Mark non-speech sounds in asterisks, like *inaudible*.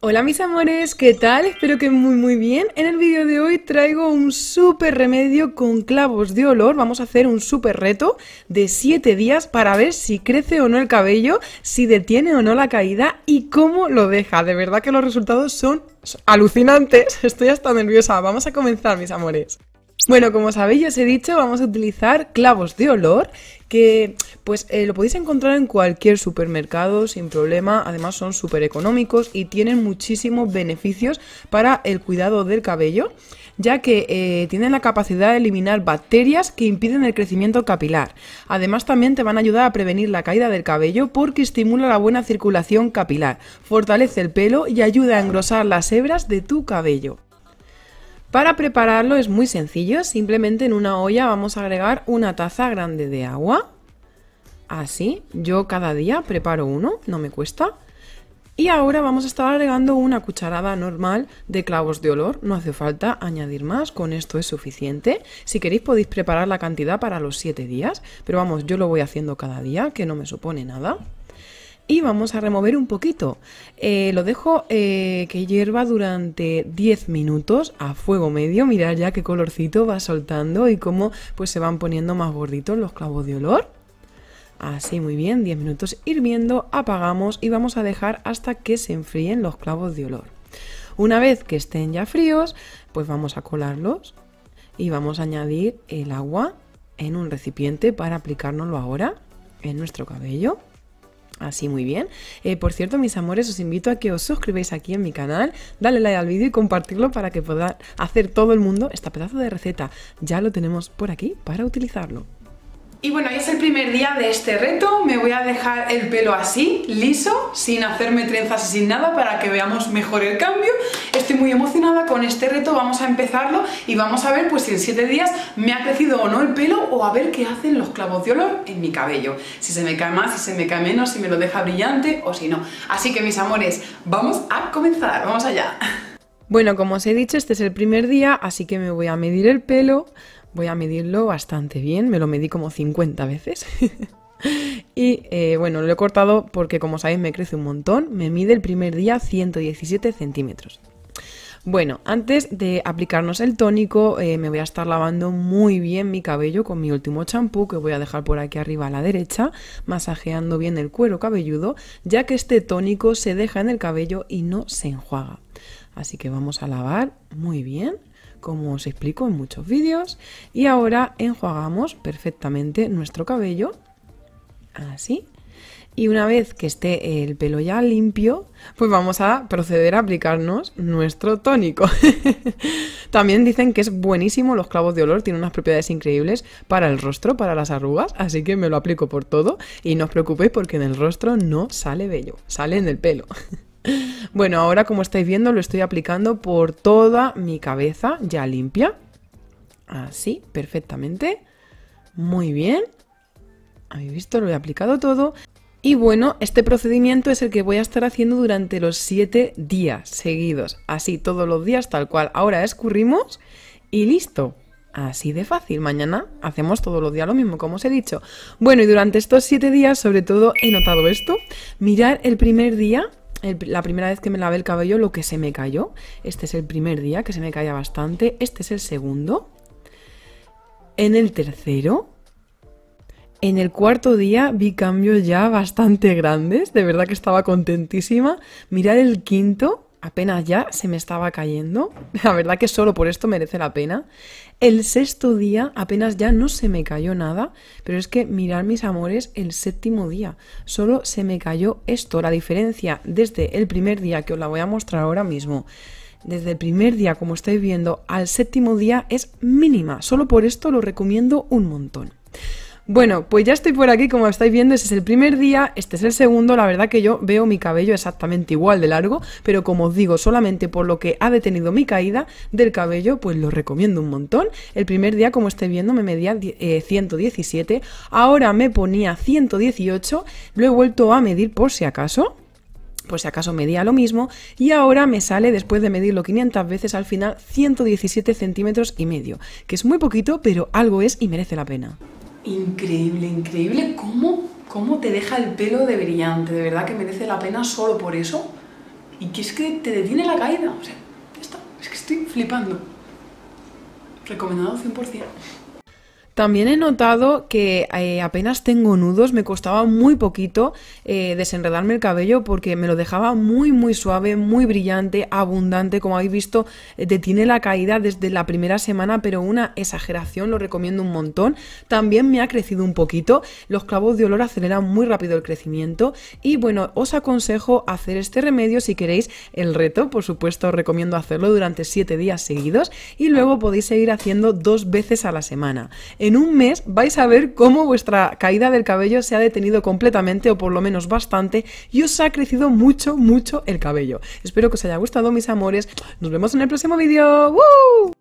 Hola mis amores, ¿qué tal? Espero que muy muy bien. En el vídeo de hoy traigo un súper remedio con clavos de olor. Vamos a hacer un súper reto de 7 días para ver si crece o no el cabello, si detiene o no la caída y cómo lo deja. De verdad que los resultados son alucinantes. *laughs* Estoy hasta nerviosa. Vamos a comenzar mis amores. Bueno, como sabéis, ya os he dicho, vamos a utilizar clavos de olor que pues eh, lo podéis encontrar en cualquier supermercado sin problema, además son súper económicos y tienen muchísimos beneficios para el cuidado del cabello, ya que eh, tienen la capacidad de eliminar bacterias que impiden el crecimiento capilar. Además también te van a ayudar a prevenir la caída del cabello porque estimula la buena circulación capilar, fortalece el pelo y ayuda a engrosar las hebras de tu cabello. Para prepararlo es muy sencillo, simplemente en una olla vamos a agregar una taza grande de agua, así, yo cada día preparo uno, no me cuesta. Y ahora vamos a estar agregando una cucharada normal de clavos de olor, no hace falta añadir más, con esto es suficiente. Si queréis podéis preparar la cantidad para los 7 días, pero vamos, yo lo voy haciendo cada día, que no me supone nada y vamos a remover un poquito. Eh, lo dejo eh, que hierva durante 10 minutos a fuego medio. Mirad ya qué colorcito va soltando y cómo pues, se van poniendo más gorditos los clavos de olor. Así, muy bien, 10 minutos hirviendo, apagamos y vamos a dejar hasta que se enfríen los clavos de olor. Una vez que estén ya fríos, pues vamos a colarlos y vamos a añadir el agua en un recipiente para aplicárnoslo ahora en nuestro cabello. Así muy bien. Eh, por cierto, mis amores, os invito a que os suscribáis aquí en mi canal, dale like al vídeo y compartirlo para que pueda hacer todo el mundo esta pedazo de receta. Ya lo tenemos por aquí para utilizarlo. Y bueno, hoy es el primer día de este reto, me voy a dejar el pelo así, liso, sin hacerme trenzas y sin nada para que veamos mejor el cambio. Estoy muy emocionada con este reto, vamos a empezarlo y vamos a ver pues si en 7 días me ha crecido o no el pelo o a ver qué hacen los clavos de olor en mi cabello. Si se me cae más, si se me cae menos, si me lo deja brillante o si no. Así que mis amores, vamos a comenzar, vamos allá. Bueno, como os he dicho, este es el primer día, así que me voy a medir el pelo. Voy a medirlo bastante bien, me lo medí como 50 veces. *laughs* y eh, bueno, lo he cortado porque como sabéis me crece un montón. Me mide el primer día 117 centímetros. Bueno, antes de aplicarnos el tónico, eh, me voy a estar lavando muy bien mi cabello con mi último champú que voy a dejar por aquí arriba a la derecha, masajeando bien el cuero cabelludo, ya que este tónico se deja en el cabello y no se enjuaga. Así que vamos a lavar muy bien, como os explico en muchos vídeos. Y ahora enjuagamos perfectamente nuestro cabello, así. Y una vez que esté el pelo ya limpio, pues vamos a proceder a aplicarnos nuestro tónico. *laughs* También dicen que es buenísimo los clavos de olor, tienen unas propiedades increíbles para el rostro, para las arrugas, así que me lo aplico por todo y no os preocupéis porque en el rostro no sale bello, sale en el pelo. *laughs* *laughs* Bueno, ahora como estáis viendo lo estoy aplicando por toda mi cabeza ya limpia. Así, perfectamente. Muy bien. Habéis visto, lo he aplicado todo. Y bueno, este procedimiento es el que voy a estar haciendo durante los 7 días seguidos. Así, todos los días tal cual. Ahora escurrimos y listo. Así de fácil. Mañana hacemos todos los días lo mismo, como os he dicho. Bueno, y durante estos 7 días, sobre todo, he notado esto. Mirar el primer día la primera vez que me lavé el cabello lo que se me cayó. Este es el primer día que se me caía bastante. Este es el segundo. En el tercero. En el cuarto día vi cambios ya bastante grandes. De verdad que estaba contentísima. Mirad el quinto apenas ya se me estaba cayendo. *laughs* La verdad que solo por esto merece la pena. El sexto día apenas ya no se me cayó nada, pero es que mirar mis amores el séptimo día, solo se me cayó esto, la diferencia desde el primer día que os la voy a mostrar ahora mismo. Desde el primer día, como estáis viendo, al séptimo día es mínima. Solo por esto lo recomiendo un montón. Bueno, pues ya estoy por aquí, como estáis viendo, ese es el primer día, este es el segundo, la verdad que yo veo mi cabello exactamente igual de largo, pero como os digo, solamente por lo que ha detenido mi caída del cabello, pues lo recomiendo un montón. El primer día, como estáis viendo, me medía 117, eh, ahora me ponía 118, lo he vuelto a medir por si acaso, por si acaso medía lo mismo, y ahora me sale, después de medirlo 500 veces, al final 117 centímetros y medio, que es muy poquito, pero algo es y merece la pena. Increíble, increíble cómo, cómo te deja el pelo de brillante. De verdad que merece la pena solo por eso. Y que es que te detiene la caída. O sea, ya está. Es que estoy flipando. Recomendado 100%. También he notado que eh, apenas tengo nudos, me costaba muy poquito eh, desenredarme el cabello porque me lo dejaba muy muy suave, muy brillante, abundante, como habéis visto, eh, detiene la caída desde la primera semana, pero una exageración, lo recomiendo un montón. También me ha crecido un poquito, los clavos de olor aceleran muy rápido el crecimiento y bueno, os aconsejo hacer este remedio si queréis el reto, por supuesto os recomiendo hacerlo durante 7 días seguidos y luego podéis seguir haciendo dos veces a la semana. En un mes vais a ver cómo vuestra caída del cabello se ha detenido completamente o por lo menos bastante y os ha crecido mucho, mucho el cabello. Espero que os haya gustado, mis amores. Nos vemos en el próximo vídeo. ¡Woo!